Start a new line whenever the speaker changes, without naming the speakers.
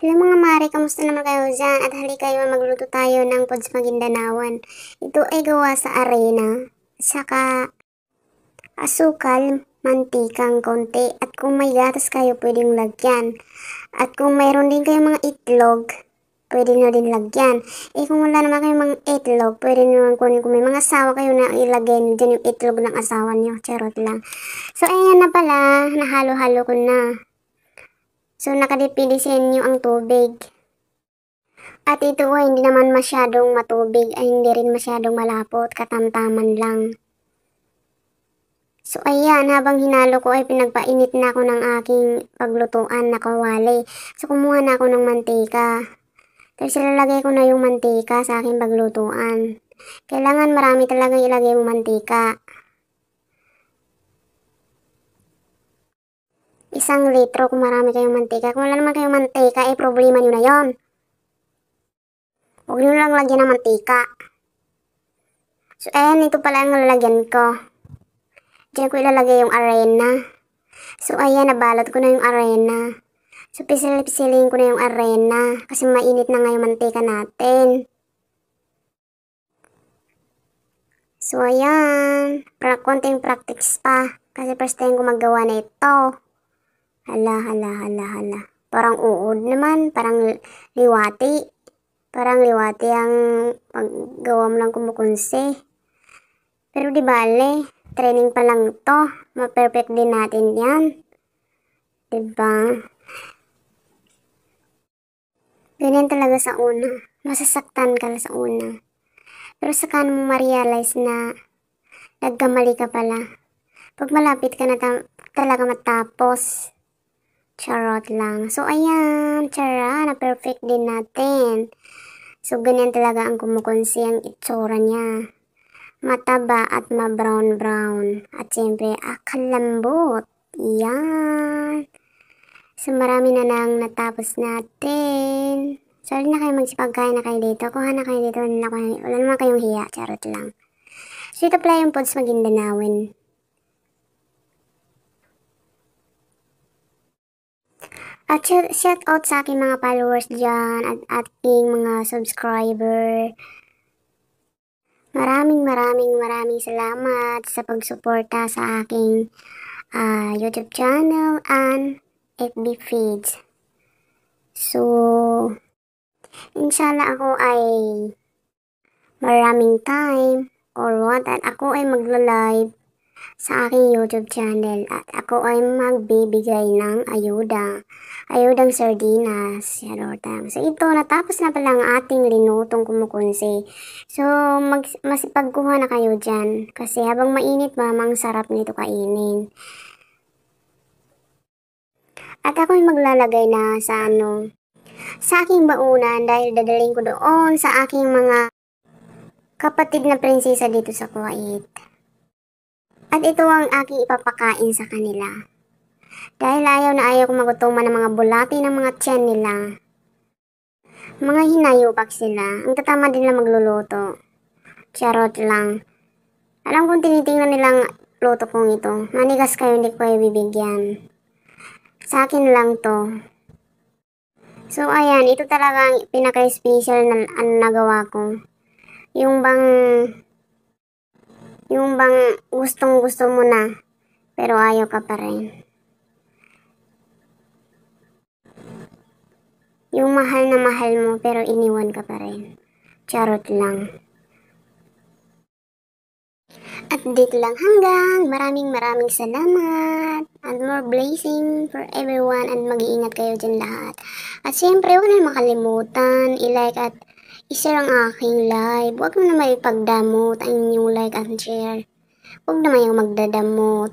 Hello mga mare, kamusta naman kayo dyan? At halika kayo magluto tayo ng Pods Magindanawan. Ito ay gawa sa arena, saka asukal, mantikang konti. At kung may gatas kayo, pwedeng lagyan. At kung mayroon din kayong mga itlog, pwede na din lagyan. Eh kung wala naman kayong mga itlog, pwede naman kunin. Kung may mga asawa kayo na ilagay nyo dyan yung itlog ng asawa nyo. Charot lang. So ayan na pala, nahalo-halo ko na. So nakadepende sa inyo ang tubig. At ito ay hindi naman masyadong matubig ay hindi rin masyadong malapot, katamtaman lang. So ayan, habang hinalo ko ay pinagpainit na ako ng aking paglutuan na kawali. So kumuha na ako ng mantika. Tapos ilalagay ko na yung mantika sa aking paglutuan. Kailangan marami talaga ilagay mo mantika. isang litro kung marami kayong mantika. Kung wala naman kayong mantika, eh problema nyo na yon. Huwag nyo lang lagyan ng mantika. So, ayan, ito pala ang lalagyan ko. Diyan ko ilalagay yung arena. So, ayan, nabalot ko na yung arena. So, pisil-pisilin ko na yung arena. Kasi mainit na nga yung mantika natin. So, ayan. Pra konting practice pa. Kasi first time ko magawa na ito. Hala, hala, hala, hala. Parang uod naman, parang liwati. Parang liwati ang paggawa mo ng kumukunsi. Pero di bale, training pa lang to. Ma-perfect din natin yan. Diba? Ganyan talaga sa una. Masasaktan ka sa una. Pero saka mo ma-realize na nagkamali ka pala. Pag malapit ka na ta- talaga matapos, Charot lang. So, ayan. Tara, na-perfect din natin. So, ganyan talaga ang kumukunsi ang itsura niya. Mataba at ma-brown-brown. At syempre, akalambot. Ah, Yan. So, marami na nang natapos natin. Sorry na kayo magsipagkain na kayo dito. Kuha na kayo dito. Wala naman kayong hiya. Charot lang. So, ito pala yung pods magindanawin. At shout out sa aking mga followers dyan at aking mga subscriber. Maraming maraming maraming salamat sa pagsuporta sa aking uh, YouTube channel and FB feeds. So, inshallah ako ay maraming time or what at ako ay magla-live sa aking YouTube channel at ako ay magbibigay ng ayuda. Ayudang sardinas. Yarotang. So ito, natapos na pala ang ating linutong kumukunsi. So mag, masipagkuha na kayo dyan. Kasi habang mainit, mamang sarap nito kainin. At ako ay maglalagay na sa ano, sa aking baunan dahil dadaling ko doon sa aking mga kapatid na prinsesa dito sa Kuwait. At ito ang aking ipapakain sa kanila. Dahil ayaw na ayaw kong magutuman ng mga bulati ng mga tiyan nila. Mga hinayupak sila. Ang tatama din lang magluluto. Charot lang. Alam kong tinitingnan nilang luto kong ito. Manigas kayo, hindi ko kayo bibigyan. Sa akin lang to. So, ayan. Ito talaga ang pinaka-special na ano, nagawa ko. Yung bang yung bang gustong gusto mo na, pero ayaw ka pa rin. Yung mahal na mahal mo, pero iniwan ka pa rin. Charot lang. At dito lang hanggang. Maraming maraming salamat. And more blessing for everyone. And mag-iingat kayo dyan lahat. At syempre, huwag na makalimutan. I-like at isa lang aking live. Huwag mo na may ang inyong like and share. Huwag na may magdadamot.